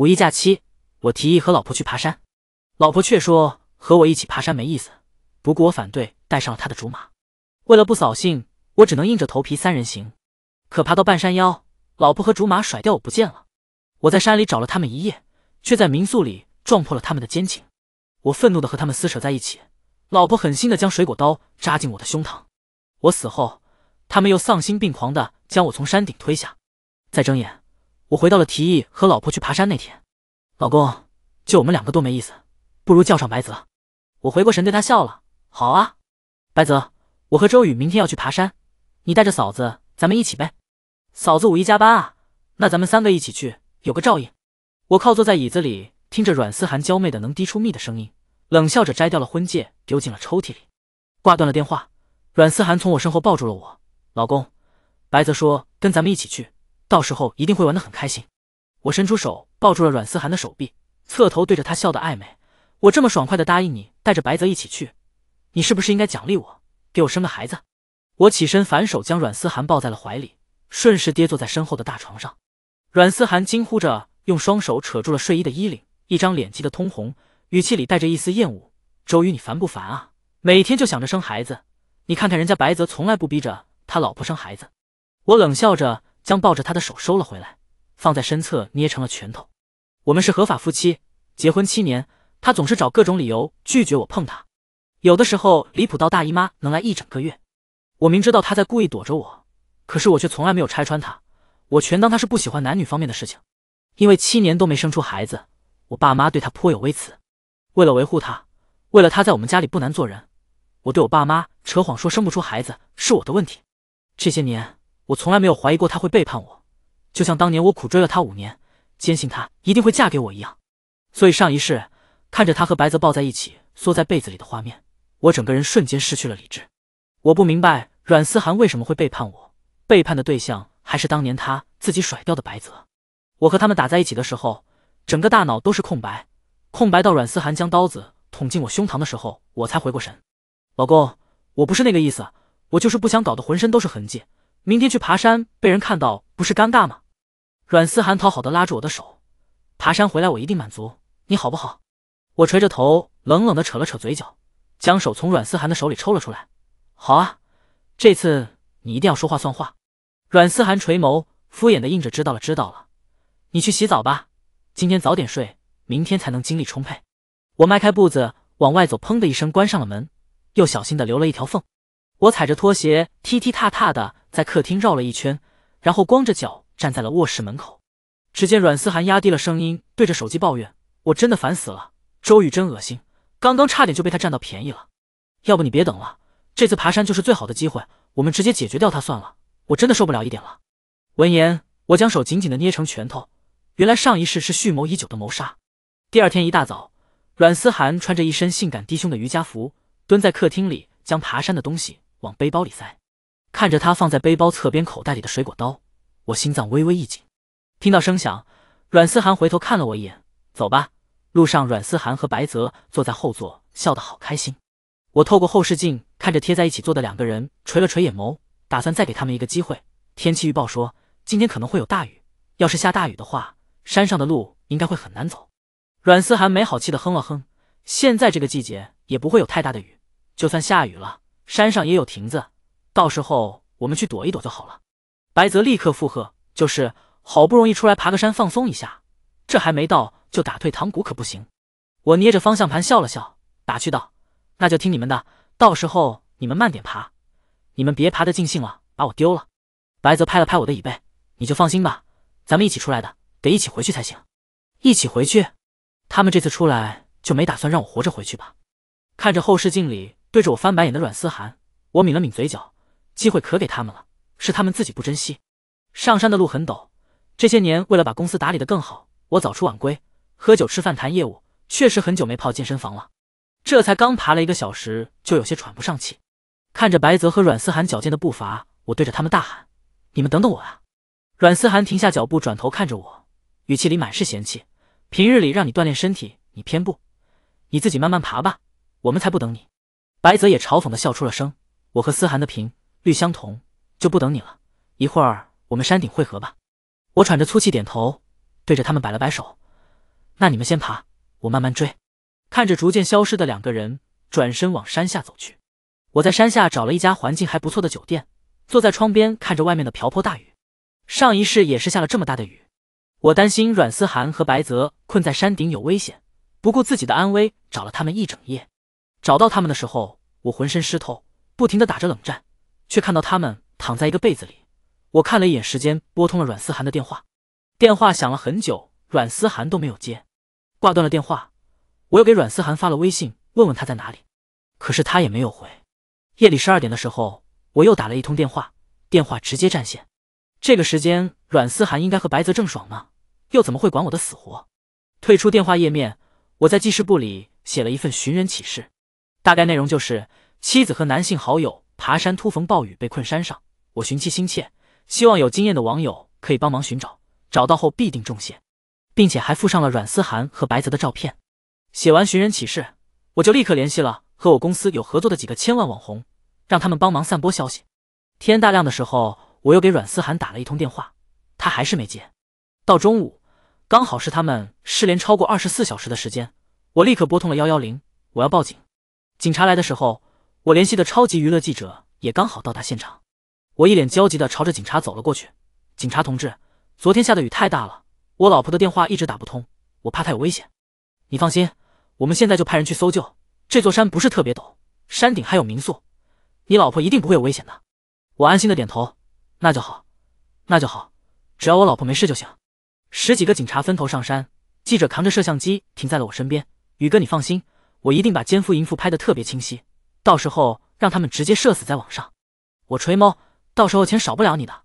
五一假期，我提议和老婆去爬山，老婆却说和我一起爬山没意思。不顾我反对，带上了她的竹马。为了不扫兴，我只能硬着头皮三人行。可爬到半山腰，老婆和竹马甩掉我不见了。我在山里找了他们一夜，却在民宿里撞破了他们的奸情。我愤怒的和他们撕扯在一起，老婆狠心的将水果刀扎进我的胸膛。我死后，他们又丧心病狂的将我从山顶推下。再睁眼。我回到了提议和老婆去爬山那天，老公，就我们两个多没意思，不如叫上白泽。我回过神，对他笑了。好啊，白泽，我和周宇明天要去爬山，你带着嫂子，咱们一起呗。嫂子五一加班啊，那咱们三个一起去，有个照应。我靠坐在椅子里，听着阮思涵娇媚的能滴出蜜的声音，冷笑着摘掉了婚戒，丢进了抽屉里，挂断了电话。阮思涵从我身后抱住了我，老公，白泽说跟咱们一起去。到时候一定会玩得很开心。我伸出手抱住了阮思涵的手臂，侧头对着她笑得暧昧。我这么爽快的答应你带着白泽一起去，你是不是应该奖励我，给我生个孩子？我起身反手将阮思涵抱在了怀里，顺势跌坐在身后的大床上。阮思涵惊呼着，用双手扯住了睡衣的衣领，一张脸急得通红，语气里带着一丝厌恶：“周瑜，你烦不烦啊？每天就想着生孩子，你看看人家白泽从来不逼着他老婆生孩子。”我冷笑着。将抱着他的手收了回来，放在身侧，捏成了拳头。我们是合法夫妻，结婚七年，他总是找各种理由拒绝我碰他，有的时候离谱到大姨妈能来一整个月。我明知道他在故意躲着我，可是我却从来没有拆穿他，我全当他是不喜欢男女方面的事情，因为七年都没生出孩子，我爸妈对他颇有微词。为了维护他，为了他在我们家里不难做人，我对我爸妈扯谎说生不出孩子是我的问题，这些年。我从来没有怀疑过他会背叛我，就像当年我苦追了他五年，坚信他一定会嫁给我一样。所以上一世看着他和白泽抱在一起，缩在被子里的画面，我整个人瞬间失去了理智。我不明白阮思涵为什么会背叛我，背叛的对象还是当年他自己甩掉的白泽。我和他们打在一起的时候，整个大脑都是空白，空白到阮思涵将刀子捅进我胸膛的时候，我才回过神。老公，我不是那个意思，我就是不想搞得浑身都是痕迹。明天去爬山，被人看到不是尴尬吗？阮思涵讨好的拉住我的手，爬山回来我一定满足你好不好？我垂着头，冷冷的扯了扯嘴角，将手从阮思涵的手里抽了出来。好啊，这次你一定要说话算话。阮思涵垂眸，敷衍的应着：“知道了，知道了。”你去洗澡吧，今天早点睡，明天才能精力充沛。我迈开步子往外走，砰的一声关上了门，又小心的留了一条缝。我踩着拖鞋，踢踢踏踏的。在客厅绕了一圈，然后光着脚站在了卧室门口。只见阮思涵压低了声音，对着手机抱怨：“我真的烦死了，周宇真恶心，刚刚差点就被他占到便宜了。要不你别等了，这次爬山就是最好的机会，我们直接解决掉他算了。我真的受不了一点了。”闻言，我将手紧紧的捏成拳头。原来上一世是蓄谋已久的谋杀。第二天一大早，阮思涵穿着一身性感低胸的瑜伽服，蹲在客厅里，将爬山的东西往背包里塞。看着他放在背包侧边口袋里的水果刀，我心脏微微一紧。听到声响，阮思涵回头看了我一眼：“走吧。”路上，阮思涵和白泽坐在后座，笑得好开心。我透过后视镜看着贴在一起坐的两个人，垂了垂眼眸，打算再给他们一个机会。天气预报说今天可能会有大雨，要是下大雨的话，山上的路应该会很难走。阮思涵没好气的哼了哼：“现在这个季节也不会有太大的雨，就算下雨了，山上也有亭子。”到时候我们去躲一躲就好了。白泽立刻附和：“就是，好不容易出来爬个山放松一下，这还没到就打退堂鼓可不行。”我捏着方向盘笑了笑，打趣道：“那就听你们的，到时候你们慢点爬，你们别爬得尽兴了把我丢了。”白泽拍了拍我的椅背：“你就放心吧，咱们一起出来的，得一起回去才行。一起回去？他们这次出来就没打算让我活着回去吧？”看着后视镜里对着我翻白眼的阮思涵，我抿了抿嘴角。机会可给他们了，是他们自己不珍惜。上山的路很陡，这些年为了把公司打理的更好，我早出晚归，喝酒吃饭谈业务，确实很久没泡健身房了。这才刚爬了一个小时，就有些喘不上气。看着白泽和阮思涵矫健的步伐，我对着他们大喊：“你们等等我啊！”阮思涵停下脚步，转头看着我，语气里满是嫌弃：“平日里让你锻炼身体，你偏不，你自己慢慢爬吧，我们才不等你。”白泽也嘲讽的笑出了声：“我和思涵的平。”绿相同，就不等你了。一会儿我们山顶会合吧。我喘着粗气点头，对着他们摆了摆手。那你们先爬，我慢慢追。看着逐渐消失的两个人，转身往山下走去。我在山下找了一家环境还不错的酒店，坐在窗边看着外面的瓢泼大雨。上一世也是下了这么大的雨。我担心阮思涵和白泽困在山顶有危险，不顾自己的安危找了他们一整夜。找到他们的时候，我浑身湿透，不停的打着冷战。却看到他们躺在一个被子里，我看了一眼时间，拨通了阮思涵的电话。电话响了很久，阮思涵都没有接，挂断了电话。我又给阮思涵发了微信，问问他在哪里，可是他也没有回。夜里十二点的时候，我又打了一通电话，电话直接占线。这个时间，阮思涵应该和白泽、正爽呢，又怎么会管我的死活？退出电话页面，我在记事簿里写了一份寻人启事，大概内容就是妻子和男性好友。爬山突逢暴雨，被困山上。我寻妻心切，希望有经验的网友可以帮忙寻找，找到后必定重谢，并且还附上了阮思涵和白泽的照片。写完寻人启事，我就立刻联系了和我公司有合作的几个千万网红，让他们帮忙散播消息。天大亮的时候，我又给阮思涵打了一通电话，他还是没接。到中午，刚好是他们失联超过二十四小时的时间，我立刻拨通了幺幺零，我要报警。警察来的时候。我联系的超级娱乐记者也刚好到达现场，我一脸焦急地朝着警察走了过去。警察同志，昨天下的雨太大了，我老婆的电话一直打不通，我怕她有危险。你放心，我们现在就派人去搜救。这座山不是特别陡，山顶还有民宿，你老婆一定不会有危险的。我安心的点头。那就好，那就好，只要我老婆没事就行。十几个警察分头上山，记者扛着摄像机停在了我身边。宇哥，你放心，我一定把奸夫淫妇拍的特别清晰。到时候让他们直接射死在网上，我锤猫，到时候钱少不了你的。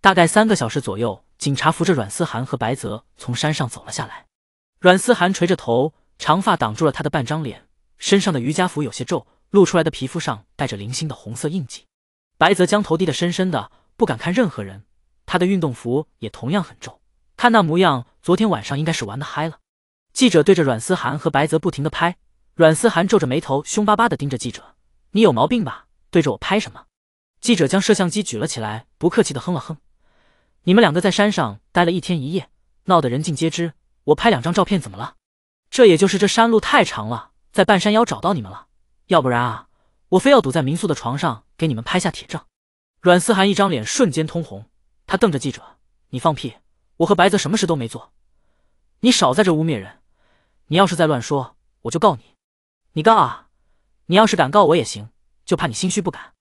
大概三个小时左右，警察扶着阮思涵和白泽从山上走了下来。阮思涵垂着头，长发挡住了他的半张脸，身上的瑜伽服有些皱，露出来的皮肤上带着零星的红色印记。白泽将头低得深深的，不敢看任何人。他的运动服也同样很皱，看那模样，昨天晚上应该是玩的嗨了。记者对着阮思涵和白泽不停的拍。阮思涵皱着眉头，凶巴巴地盯着记者：“你有毛病吧？对着我拍什么？”记者将摄像机举了起来，不客气地哼了哼：“你们两个在山上待了一天一夜，闹得人尽皆知，我拍两张照片怎么了？这也就是这山路太长了，在半山腰找到你们了。要不然啊，我非要堵在民宿的床上给你们拍下铁证。”阮思涵一张脸瞬间通红，他瞪着记者：“你放屁！我和白泽什么事都没做，你少在这污蔑人！你要是再乱说，我就告你！”你告啊！你要是敢告我也行，就怕你心虚不敢。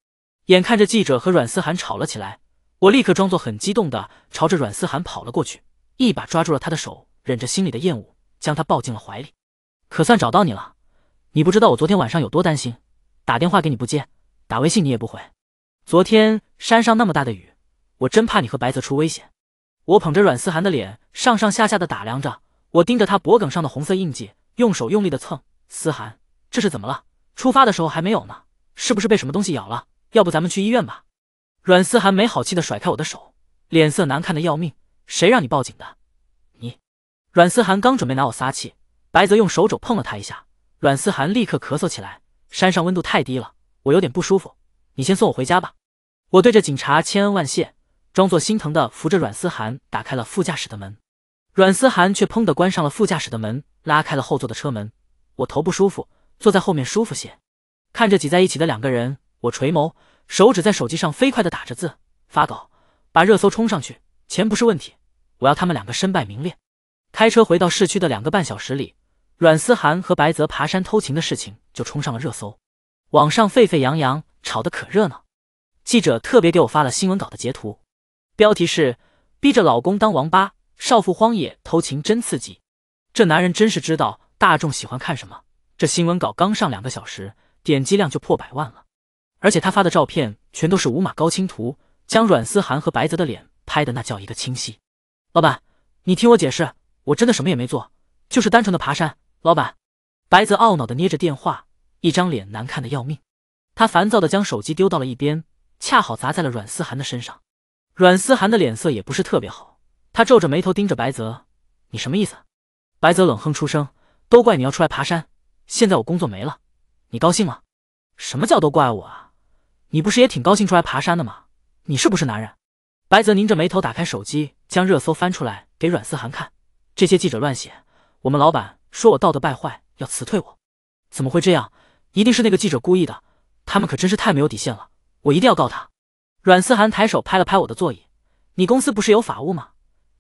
眼看着记者和阮思涵吵了起来，我立刻装作很激动的朝着阮思涵跑了过去，一把抓住了他的手，忍着心里的厌恶，将他抱进了怀里。可算找到你了！你不知道我昨天晚上有多担心，打电话给你不接，打微信你也不回。昨天山上那么大的雨，我真怕你和白泽出危险。我捧着阮思涵的脸，上上下下的打量着，我盯着他脖梗上的红色印记，用手用力的蹭。思涵。这是怎么了？出发的时候还没有呢，是不是被什么东西咬了？要不咱们去医院吧。阮思涵没好气的甩开我的手，脸色难看的要命。谁让你报警的？你！阮思涵刚准备拿我撒气，白泽用手肘碰了他一下，阮思涵立刻咳嗽起来。山上温度太低了，我有点不舒服，你先送我回家吧。我对着警察千恩万谢，装作心疼的扶着阮思涵打开了副驾驶的门，阮思涵却砰的关上了副驾驶的门，拉开了后座的车门。我头不舒服。坐在后面舒服些，看着挤在一起的两个人，我垂眸，手指在手机上飞快的打着字发稿，把热搜冲上去，钱不是问题，我要他们两个身败名裂。开车回到市区的两个半小时里，阮思涵和白泽爬山偷情的事情就冲上了热搜，网上沸沸扬扬，吵得可热闹。记者特别给我发了新闻稿的截图，标题是“逼着老公当王八，少妇荒野偷情真刺激”，这男人真是知道大众喜欢看什么。这新闻稿刚上两个小时，点击量就破百万了。而且他发的照片全都是五码高清图，将阮思涵和白泽的脸拍的那叫一个清晰。老板，你听我解释，我真的什么也没做，就是单纯的爬山。老板，白泽懊恼的捏着电话，一张脸难看的要命。他烦躁的将手机丢到了一边，恰好砸在了阮思涵的身上。阮思涵的脸色也不是特别好，他皱着眉头盯着白泽：“你什么意思？”白泽冷哼出声：“都怪你要出来爬山。”现在我工作没了，你高兴吗？什么叫都怪我啊？你不是也挺高兴出来爬山的吗？你是不是男人？白泽拧着眉头，打开手机，将热搜翻出来给阮思涵看。这些记者乱写，我们老板说我道德败坏，要辞退我。怎么会这样？一定是那个记者故意的。他们可真是太没有底线了。我一定要告他。阮思涵抬手拍了拍我的座椅。你公司不是有法务吗？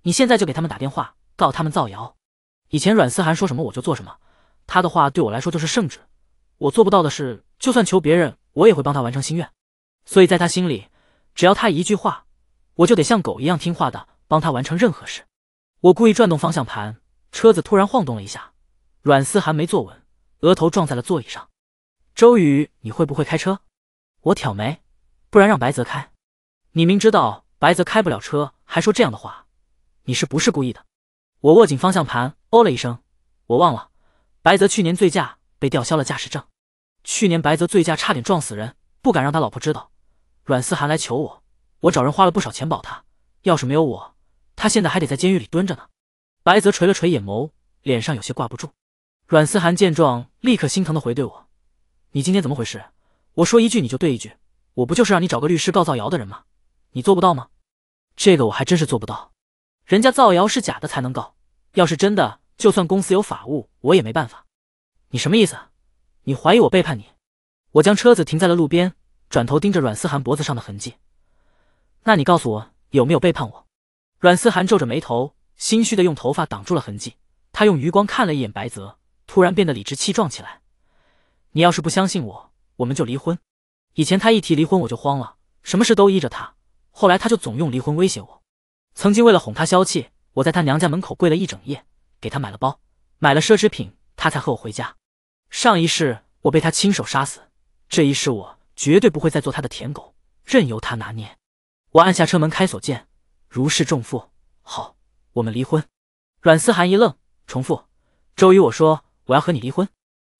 你现在就给他们打电话，告他们造谣。以前阮思涵说什么我就做什么。他的话对我来说就是圣旨，我做不到的事，就算求别人，我也会帮他完成心愿。所以在他心里，只要他一句话，我就得像狗一样听话的帮他完成任何事。我故意转动方向盘，车子突然晃动了一下，阮思涵没坐稳，额头撞在了座椅上。周宇，你会不会开车？我挑眉，不然让白泽开。你明知道白泽开不了车，还说这样的话，你是不是故意的？我握紧方向盘，哦了一声，我忘了。白泽去年醉驾被吊销了驾驶证，去年白泽醉驾差点撞死人，不敢让他老婆知道。阮思涵来求我，我找人花了不少钱保他，要是没有我，他现在还得在监狱里蹲着呢。白泽垂了垂眼眸，脸上有些挂不住。阮思涵见状，立刻心疼的回怼我：“你今天怎么回事？我说一句你就对一句，我不就是让你找个律师告造谣的人吗？你做不到吗？这个我还真是做不到，人家造谣是假的才能告，要是真的……”就算公司有法务，我也没办法。你什么意思？你怀疑我背叛你？我将车子停在了路边，转头盯着阮思涵脖子上的痕迹。那你告诉我，有没有背叛我？阮思涵皱着眉头，心虚的用头发挡住了痕迹。他用余光看了一眼白泽，突然变得理直气壮起来。你要是不相信我，我们就离婚。以前他一提离婚我就慌了，什么事都依着他。后来他就总用离婚威胁我。曾经为了哄他消气，我在他娘家门口跪了一整夜。给他买了包，买了奢侈品，他才和我回家。上一世我被他亲手杀死，这一世我绝对不会再做他的舔狗，任由他拿捏。我按下车门开锁键，如释重负。好，我们离婚。阮思涵一愣，重复。周瑜，我说我要和你离婚。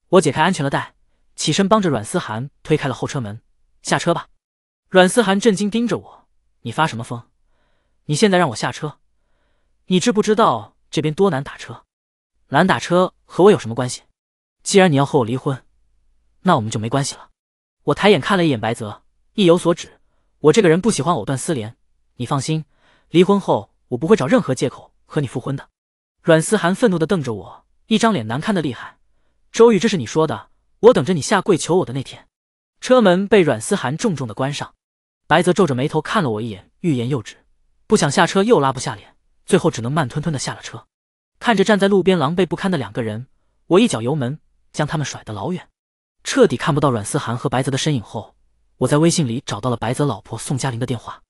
我解开安全带，起身帮着阮思涵推开了后车门，下车吧。阮思涵震惊盯着我，你发什么疯？你现在让我下车，你知不知道？这边多难打车，难打车和我有什么关系？既然你要和我离婚，那我们就没关系了。我抬眼看了一眼白泽，意有所指。我这个人不喜欢藕断丝连，你放心，离婚后我不会找任何借口和你复婚的。阮思涵愤怒的瞪着我，一张脸难看的厉害。周宇，这是你说的，我等着你下跪求我的那天。车门被阮思涵重重的关上，白泽皱着眉头看了我一眼，欲言又止，不想下车又拉不下脸。最后只能慢吞吞的下了车，看着站在路边狼狈不堪的两个人，我一脚油门将他们甩得老远，彻底看不到阮思涵和白泽的身影后，我在微信里找到了白泽老婆宋佳玲的电话。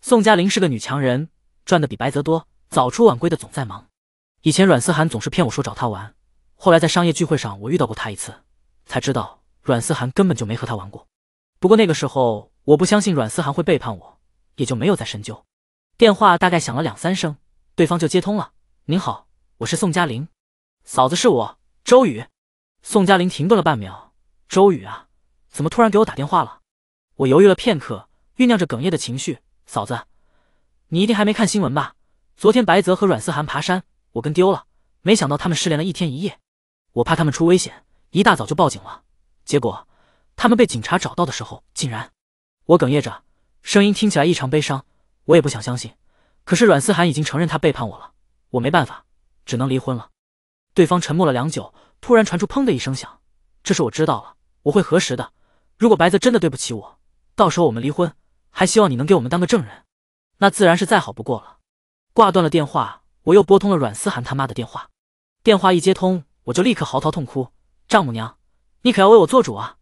宋佳玲是个女强人，赚的比白泽多，早出晚归的总在忙。以前阮思涵总是骗我说找他玩，后来在商业聚会上我遇到过他一次，才知道阮思涵根本就没和他玩过。不过那个时候我不相信阮思涵会背叛我，也就没有再深究。电话大概响了两三声。对方就接通了。您好，我是宋佳玲，嫂子是我，周宇。宋佳玲停顿了半秒，周宇啊，怎么突然给我打电话了？我犹豫了片刻，酝酿着哽咽的情绪。嫂子，你一定还没看新闻吧？昨天白泽和阮思涵爬山，我跟丢了，没想到他们失联了一天一夜，我怕他们出危险，一大早就报警了。结果他们被警察找到的时候，竟然……我哽咽着，声音听起来异常悲伤。我也不想相信。可是阮思涵已经承认他背叛我了，我没办法，只能离婚了。对方沉默了良久，突然传出砰的一声响。这事我知道了，我会核实的。如果白泽真的对不起我，到时候我们离婚，还希望你能给我们当个证人。那自然是再好不过了。挂断了电话，我又拨通了阮思涵他妈的电话。电话一接通，我就立刻嚎啕痛哭。丈母娘，你可要为我做主啊！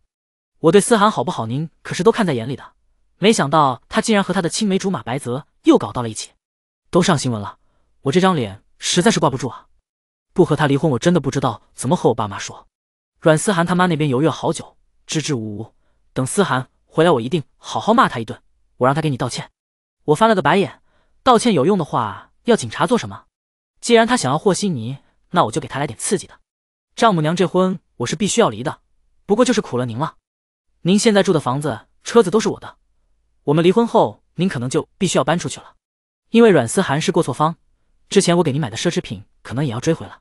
我对思涵好不好，您可是都看在眼里的。没想到他竟然和他的青梅竹马白泽又搞到了一起。都上新闻了，我这张脸实在是挂不住啊！不和他离婚，我真的不知道怎么和我爸妈说。阮思涵他妈那边犹豫了好久，支支吾吾。等思涵回来，我一定好好骂他一顿，我让他给你道歉。我翻了个白眼，道歉有用的话，要警察做什么？既然他想要和稀泥，那我就给他来点刺激的。丈母娘，这婚我是必须要离的，不过就是苦了您了。您现在住的房子、车子都是我的，我们离婚后，您可能就必须要搬出去了。因为阮思涵是过错方，之前我给你买的奢侈品可能也要追回了。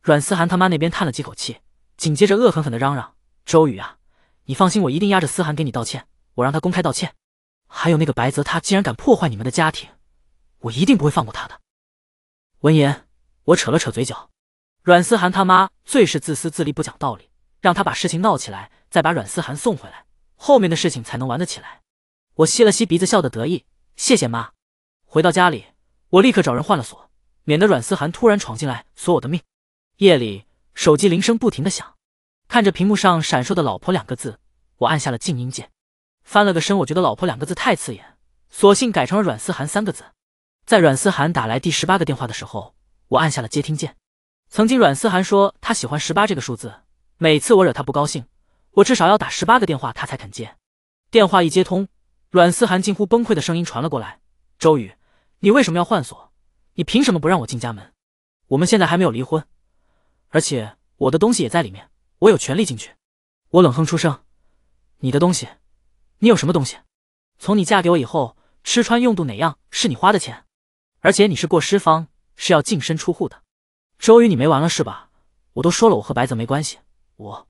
阮思涵他妈那边叹了几口气，紧接着恶狠狠地嚷嚷：“周宇啊，你放心，我一定压着思涵给你道歉，我让他公开道歉。还有那个白泽，他竟然敢破坏你们的家庭，我一定不会放过他的。”闻言，我扯了扯嘴角。阮思涵他妈最是自私自利、不讲道理，让他把事情闹起来，再把阮思涵送回来，后面的事情才能玩得起来。我吸了吸鼻子，笑得得意：“谢谢妈。”回到家里，我立刻找人换了锁，免得阮思涵突然闯进来锁我的命。夜里，手机铃声不停的响，看着屏幕上闪烁的“老婆”两个字，我按下了静音键。翻了个身，我觉得“老婆”两个字太刺眼，索性改成了“阮思涵”三个字。在阮思涵打来第十八个电话的时候，我按下了接听键。曾经，阮思涵说她喜欢十八这个数字，每次我惹她不高兴，我至少要打十八个电话她才肯接。电话一接通，阮思涵近乎崩溃的声音传了过来：“周宇。”你为什么要换锁？你凭什么不让我进家门？我们现在还没有离婚，而且我的东西也在里面，我有权利进去。我冷哼出声：“你的东西，你有什么东西？从你嫁给我以后，吃穿用度哪样是你花的钱？而且你是过失方，是要净身出户的。”周瑜，你没完了是吧？我都说了，我和白泽没关系。我，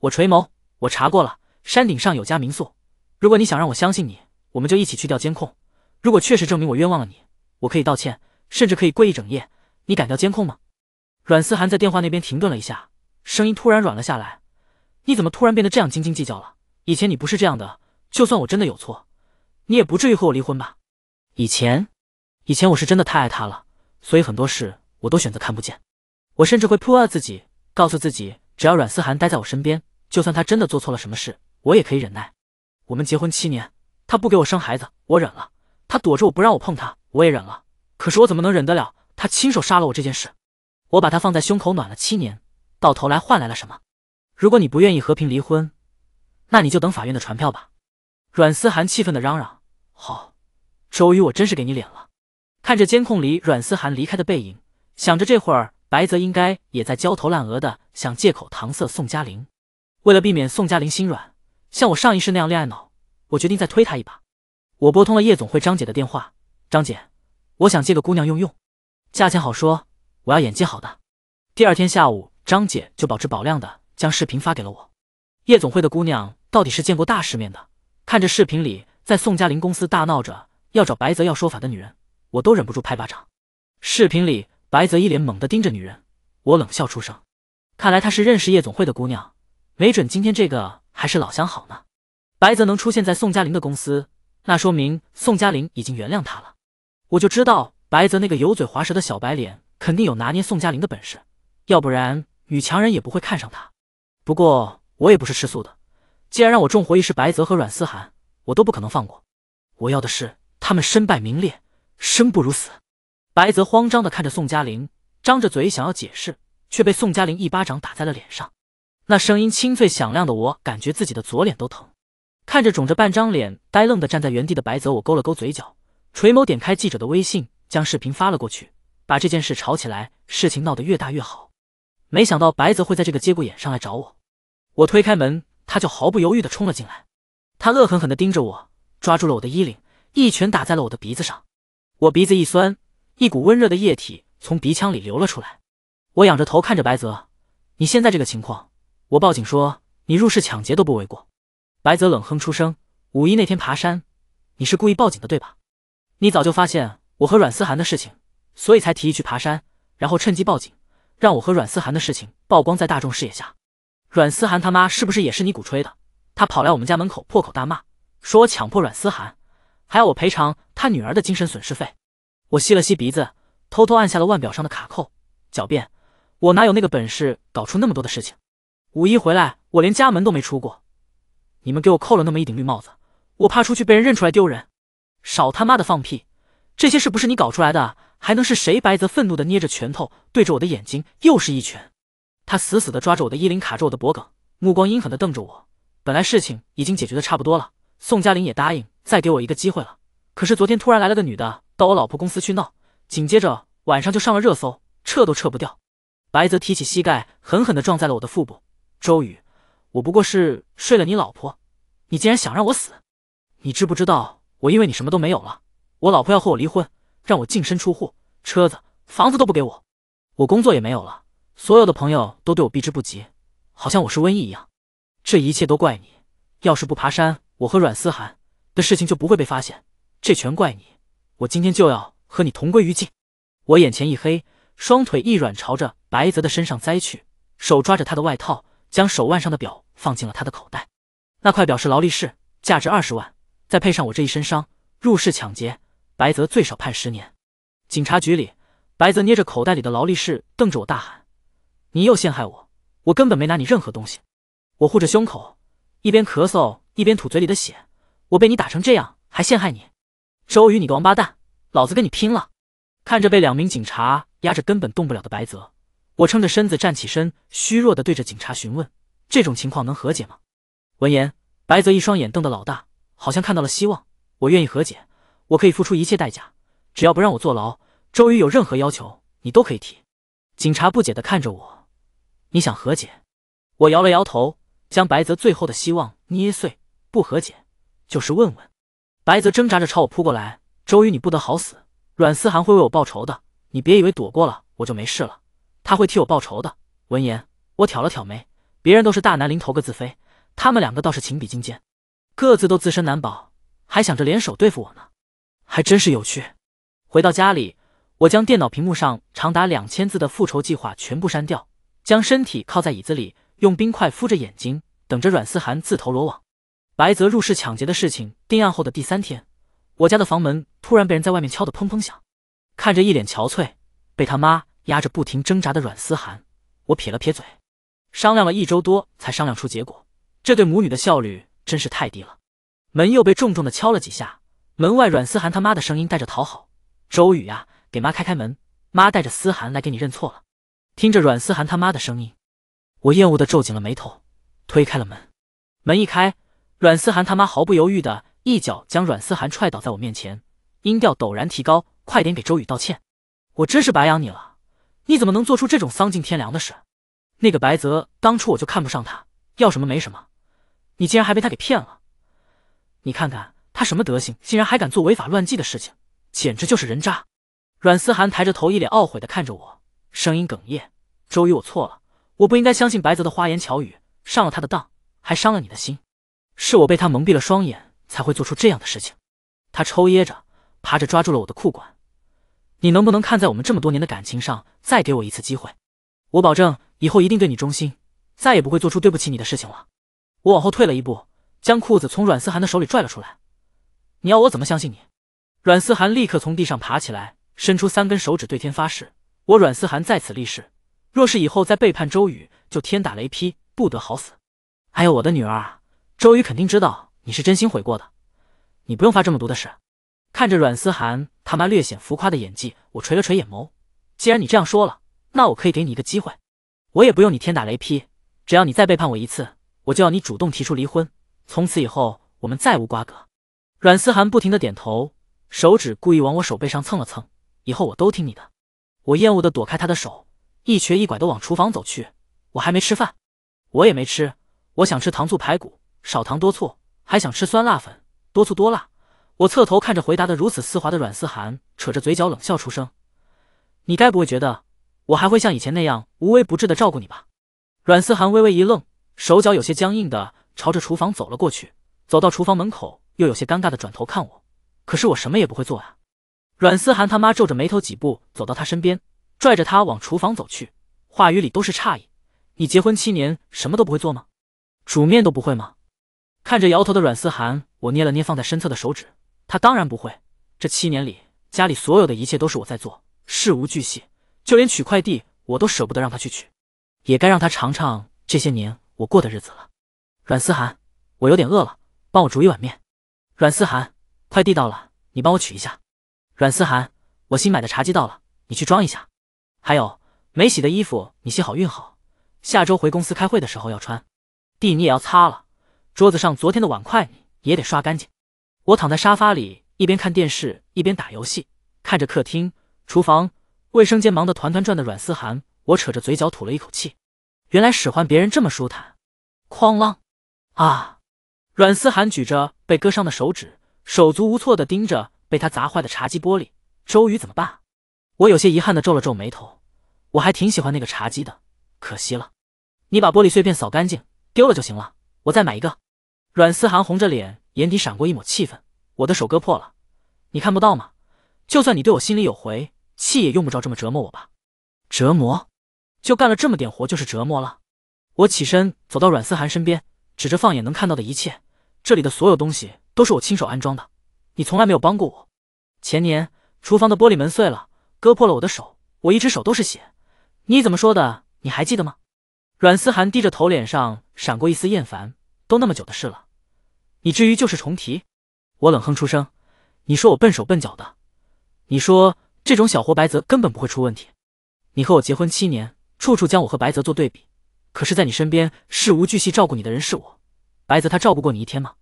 我垂眸。我查过了，山顶上有家民宿。如果你想让我相信你，我们就一起去调监控。如果确实证明我冤枉了你。我可以道歉，甚至可以跪一整夜。你敢调监控吗？阮思涵在电话那边停顿了一下，声音突然软了下来。你怎么突然变得这样斤斤计较了？以前你不是这样的。就算我真的有错，你也不至于和我离婚吧？以前，以前我是真的太爱他了，所以很多事我都选择看不见。我甚至会 p pua 自己，告诉自己，只要阮思涵待在我身边，就算他真的做错了什么事，我也可以忍耐。我们结婚七年，他不给我生孩子，我忍了。他躲着我，不让我碰他，我也忍了。可是我怎么能忍得了他亲手杀了我这件事？我把他放在胸口暖了七年，到头来换来了什么？如果你不愿意和平离婚，那你就等法院的传票吧。阮思涵气愤的嚷嚷：“好，周瑜，我真是给你脸了。”看着监控里阮思涵离开的背影，想着这会儿白泽应该也在焦头烂额的想借口搪塞宋佳玲。为了避免宋佳玲心软，像我上一世那样恋爱脑，我决定再推他一把。我拨通了夜总会张姐的电话，张姐，我想借个姑娘用用，价钱好说，我要演技好的。第二天下午，张姐就保质保量的将视频发给了我。夜总会的姑娘到底是见过大世面的，看着视频里在宋佳玲公司大闹着要找白泽要说法的女人，我都忍不住拍巴掌。视频里白泽一脸猛的盯着女人，我冷笑出声，看来他是认识夜总会的姑娘，没准今天这个还是老相好呢。白泽能出现在宋佳玲的公司。那说明宋佳玲已经原谅他了，我就知道白泽那个油嘴滑舌的小白脸肯定有拿捏宋佳玲的本事，要不然女强人也不会看上他。不过我也不是吃素的，既然让我重活一世白泽和阮思涵我都不可能放过。我要的是他们身败名裂，生不如死。白泽慌张地看着宋佳玲，张着嘴想要解释，却被宋佳玲一巴掌打在了脸上，那声音清脆响亮的，我感觉自己的左脸都疼。看着肿着半张脸、呆愣的站在原地的白泽，我勾了勾嘴角，垂眸点开记者的微信，将视频发了过去，把这件事吵起来，事情闹得越大越好。没想到白泽会在这个节骨眼上来找我，我推开门，他就毫不犹豫的冲了进来，他恶狠狠地盯着我，抓住了我的衣领，一拳打在了我的鼻子上，我鼻子一酸，一股温热的液体从鼻腔里流了出来，我仰着头看着白泽，你现在这个情况，我报警说你入室抢劫都不为过。白泽冷哼出声：“五一那天爬山，你是故意报警的，对吧？你早就发现我和阮思涵的事情，所以才提议去爬山，然后趁机报警，让我和阮思涵的事情曝光在大众视野下。阮思涵他妈是不是也是你鼓吹的？他跑来我们家门口破口大骂，说我强迫阮思涵，还要我赔偿他女儿的精神损失费。”我吸了吸鼻子，偷偷按下了腕表上的卡扣，狡辩：“我哪有那个本事搞出那么多的事情？五一回来，我连家门都没出过。”你们给我扣了那么一顶绿帽子，我怕出去被人认出来丢人。少他妈的放屁！这些事不是你搞出来的，还能是谁？白泽愤怒的捏着拳头，对着我的眼睛又是一拳。他死死的抓着我的衣领，卡着我的脖梗，目光阴狠的瞪着我。本来事情已经解决的差不多了，宋佳玲也答应再给我一个机会了。可是昨天突然来了个女的到我老婆公司去闹，紧接着晚上就上了热搜，撤都撤不掉。白泽提起膝盖，狠狠的撞在了我的腹部。周宇。我不过是睡了你老婆，你竟然想让我死？你知不知道我因为你什么都没有了？我老婆要和我离婚，让我净身出户，车子、房子都不给我，我工作也没有了，所有的朋友都对我避之不及，好像我是瘟疫一样。这一切都怪你！要是不爬山，我和阮思涵的事情就不会被发现，这全怪你！我今天就要和你同归于尽！我眼前一黑，双腿一软，朝着白泽的身上栽去，手抓着他的外套，将手腕上的表。放进了他的口袋，那块表是劳力士，价值二十万，再配上我这一身伤，入室抢劫，白泽最少判十年。警察局里，白泽捏着口袋里的劳力士，瞪着我大喊：“你又陷害我！我根本没拿你任何东西！”我护着胸口，一边咳嗽一边吐嘴里的血。我被你打成这样，还陷害你，周瑜，你个王八蛋，老子跟你拼了！看着被两名警察压着根本动不了的白泽，我撑着身子站起身，虚弱的对着警察询问。这种情况能和解吗？闻言，白泽一双眼瞪得老大，好像看到了希望。我愿意和解，我可以付出一切代价，只要不让我坐牢。周瑜有任何要求，你都可以提。警察不解地看着我，你想和解？我摇了摇头，将白泽最后的希望捏碎。不和解，就是问问。白泽挣扎着朝我扑过来：“周瑜，你不得好死！阮思涵会为我报仇的，你别以为躲过了我就没事了，他会替我报仇的。”闻言，我挑了挑眉。别人都是大难临头各自飞，他们两个倒是情比金坚，各自都自身难保，还想着联手对付我呢，还真是有趣。回到家里，我将电脑屏幕上长达两千字的复仇计划全部删掉，将身体靠在椅子里，用冰块敷着眼睛，等着阮思涵自投罗网。白泽入室抢劫的事情定案后的第三天，我家的房门突然被人在外面敲得砰砰响。看着一脸憔悴，被他妈压着不停挣扎的阮思涵，我撇了撇嘴。商量了一周多才商量出结果，这对母女的效率真是太低了。门又被重重的敲了几下，门外阮思涵他妈的声音带着讨好：“周宇呀，给妈开开门，妈带着思涵来给你认错了。”听着阮思涵他妈的声音，我厌恶的皱紧了眉头，推开了门。门一开，阮思涵他妈毫不犹豫的一脚将阮思涵踹倒在我面前，音调陡然提高：“快点给周宇道歉！我真是白养你了，你怎么能做出这种丧尽天良的事？”那个白泽当初我就看不上他，要什么没什么，你竟然还被他给骗了！你看看他什么德行，竟然还敢做违法乱纪的事情，简直就是人渣！阮思涵抬着头，一脸懊悔的看着我，声音哽咽：“周瑜，我错了，我不应该相信白泽的花言巧语，上了他的当，还伤了你的心，是我被他蒙蔽了双眼，才会做出这样的事情。”他抽噎着，爬着抓住了我的裤管：“你能不能看在我们这么多年的感情上，再给我一次机会？我保证。”以后一定对你忠心，再也不会做出对不起你的事情了。我往后退了一步，将裤子从阮思涵的手里拽了出来。你要我怎么相信你？阮思涵立刻从地上爬起来，伸出三根手指对天发誓：“我阮思涵在此立誓，若是以后再背叛周宇，就天打雷劈，不得好死。”还有我的女儿，啊，周宇肯定知道你是真心悔过的，你不用发这么毒的誓。看着阮思涵他妈略显浮夸的演技，我垂了垂眼眸。既然你这样说了，那我可以给你一个机会。我也不用你天打雷劈，只要你再背叛我一次，我就要你主动提出离婚，从此以后我们再无瓜葛。阮思涵不停的点头，手指故意往我手背上蹭了蹭，以后我都听你的。我厌恶的躲开他的手，一瘸一拐的往厨房走去。我还没吃饭，我也没吃，我想吃糖醋排骨，少糖多醋，还想吃酸辣粉，多醋多辣。我侧头看着回答的如此丝滑的阮思涵，扯着嘴角冷笑出声，你该不会觉得？我还会像以前那样无微不至的照顾你吧？阮思涵微微一愣，手脚有些僵硬的朝着厨房走了过去。走到厨房门口，又有些尴尬的转头看我。可是我什么也不会做啊！阮思涵他妈皱着眉头，几步走到他身边，拽着他往厨房走去，话语里都是诧异：“你结婚七年，什么都不会做吗？煮面都不会吗？”看着摇头的阮思涵，我捏了捏放在身侧的手指。他当然不会，这七年里，家里所有的一切都是我在做，事无巨细。就连取快递我都舍不得让他去取，也该让他尝尝这些年我过的日子了。阮思涵，我有点饿了，帮我煮一碗面。阮思涵，快递到了，你帮我取一下。阮思涵，我新买的茶几到了，你去装一下。还有没洗的衣服，你洗好熨好，下周回公司开会的时候要穿。地你也要擦了，桌子上昨天的碗筷你也得刷干净。我躺在沙发里，一边看电视一边打游戏，看着客厅、厨房。卫生间忙得团团转的阮思涵，我扯着嘴角吐了一口气，原来使唤别人这么舒坦。哐啷！啊！阮思涵举着被割伤的手指，手足无措的盯着被他砸坏的茶几玻璃。周瑜怎么办？我有些遗憾的皱了皱眉头，我还挺喜欢那个茶几的，可惜了。你把玻璃碎片扫干净，丢了就行了，我再买一个。阮思涵红着脸，眼底闪过一抹气愤。我的手割破了，你看不到吗？就算你对我心里有回。气也用不着这么折磨我吧？折磨，就干了这么点活就是折磨了。我起身走到阮思涵身边，指着放眼能看到的一切，这里的所有东西都是我亲手安装的。你从来没有帮过我。前年厨房的玻璃门碎了，割破了我的手，我一只手都是血。你怎么说的？你还记得吗？阮思涵低着头，脸上闪过一丝厌烦。都那么久的事了，你至于旧事重提？我冷哼出声。你说我笨手笨脚的，你说。这种小活白泽根本不会出问题。你和我结婚七年，处处将我和白泽做对比，可是，在你身边事无巨细照顾你的人是我。白泽他照顾过你一天吗？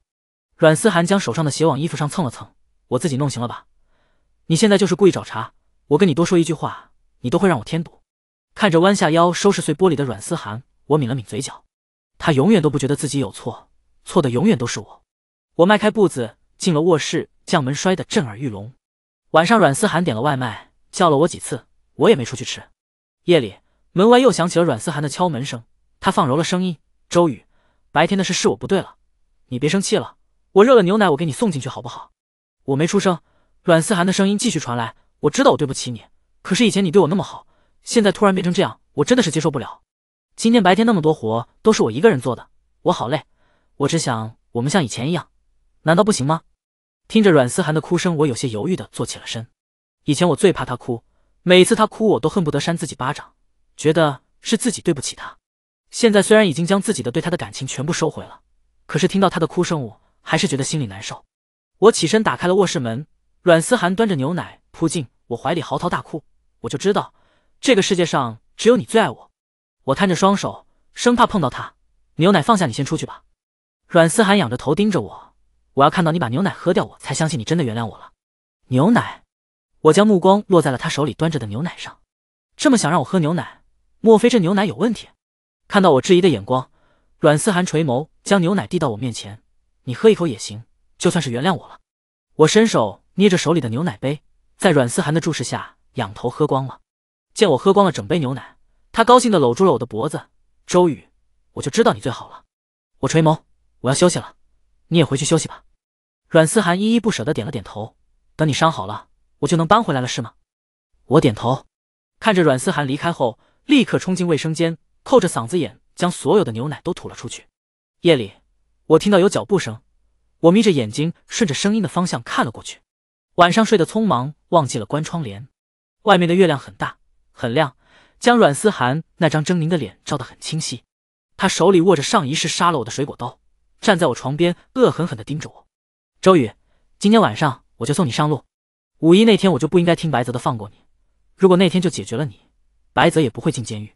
阮思涵将手上的鞋往衣服上蹭了蹭，我自己弄行了吧？你现在就是故意找茬，我跟你多说一句话，你都会让我添堵。看着弯下腰收拾碎玻璃的阮思涵，我抿了抿嘴角。他永远都不觉得自己有错，错的永远都是我。我迈开步子进了卧室，将门摔得震耳欲聋。晚上，阮思涵点了外卖，叫了我几次，我也没出去吃。夜里，门外又响起了阮思涵的敲门声，他放柔了声音：“周宇，白天的事是我不对了，你别生气了。我热了牛奶，我给你送进去好不好？”我没出声，阮思涵的声音继续传来：“我知道我对不起你，可是以前你对我那么好，现在突然变成这样，我真的是接受不了。今天白天那么多活都是我一个人做的，我好累，我只想我们像以前一样，难道不行吗？”听着阮思涵的哭声，我有些犹豫的坐起了身。以前我最怕她哭，每次她哭，我都恨不得扇自己巴掌，觉得是自己对不起她。现在虽然已经将自己的对她的感情全部收回了，可是听到她的哭声，我还是觉得心里难受。我起身打开了卧室门，阮思涵端着牛奶扑进我怀里，嚎啕大哭。我就知道，这个世界上只有你最爱我。我摊着双手，生怕碰到她。牛奶放下，你先出去吧。阮思涵仰着头盯着我。我要看到你把牛奶喝掉，我才相信你真的原谅我了。牛奶，我将目光落在了他手里端着的牛奶上。这么想让我喝牛奶，莫非这牛奶有问题？看到我质疑的眼光，阮思涵垂眸将牛奶递到我面前：“你喝一口也行，就算是原谅我了。”我伸手捏着手里的牛奶杯，在阮思涵的注视下仰头喝光了。见我喝光了整杯牛奶，他高兴地搂住了我的脖子：“周宇，我就知道你最好了。”我垂眸：“我要休息了，你也回去休息吧。”阮思涵依依不舍的点了点头，等你伤好了，我就能搬回来了，是吗？我点头，看着阮思涵离开后，立刻冲进卫生间，扣着嗓子眼将所有的牛奶都吐了出去。夜里，我听到有脚步声，我眯着眼睛顺着声音的方向看了过去。晚上睡得匆忙，忘记了关窗帘，外面的月亮很大很亮，将阮思涵那张狰狞的脸照得很清晰。他手里握着上一世杀了我的水果刀，站在我床边，恶狠狠地盯着我。周宇，今天晚上我就送你上路。五一那天我就不应该听白泽的放过你。如果那天就解决了你，白泽也不会进监狱。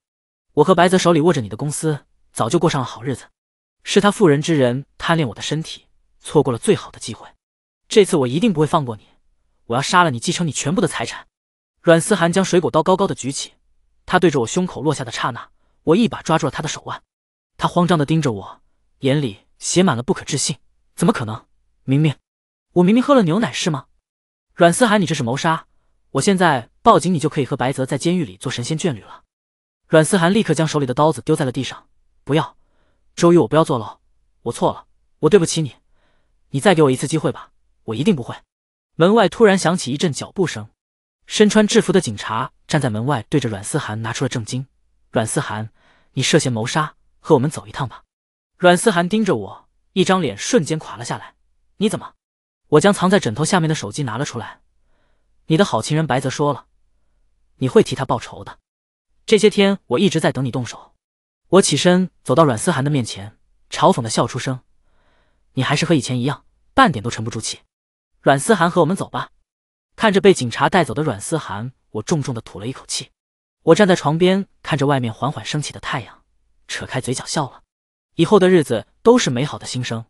我和白泽手里握着你的公司，早就过上了好日子。是他妇人之仁，贪恋我的身体，错过了最好的机会。这次我一定不会放过你，我要杀了你，继承你全部的财产。阮思涵将水果刀高高的举起，他对着我胸口落下的刹那，我一把抓住了他的手腕。他慌张的盯着我，眼里写满了不可置信。怎么可能？明明，我明明喝了牛奶是吗？阮思涵，你这是谋杀！我现在报警，你就可以和白泽在监狱里做神仙眷侣了。阮思涵立刻将手里的刀子丢在了地上。不要，周瑜，我不要坐牢，我错了，我对不起你，你再给我一次机会吧，我一定不会。门外突然响起一阵脚步声，身穿制服的警察站在门外，对着阮思涵拿出了证经，阮思涵，你涉嫌谋杀，和我们走一趟吧。阮思涵盯着我，一张脸瞬间垮了下来。你怎么？我将藏在枕头下面的手机拿了出来。你的好情人白泽说了，你会替他报仇的。这些天我一直在等你动手。我起身走到阮思涵的面前，嘲讽的笑出声。你还是和以前一样，半点都沉不住气。阮思涵，和我们走吧。看着被警察带走的阮思涵，我重重的吐了一口气。我站在床边，看着外面缓缓升起的太阳，扯开嘴角笑了。以后的日子都是美好的新生。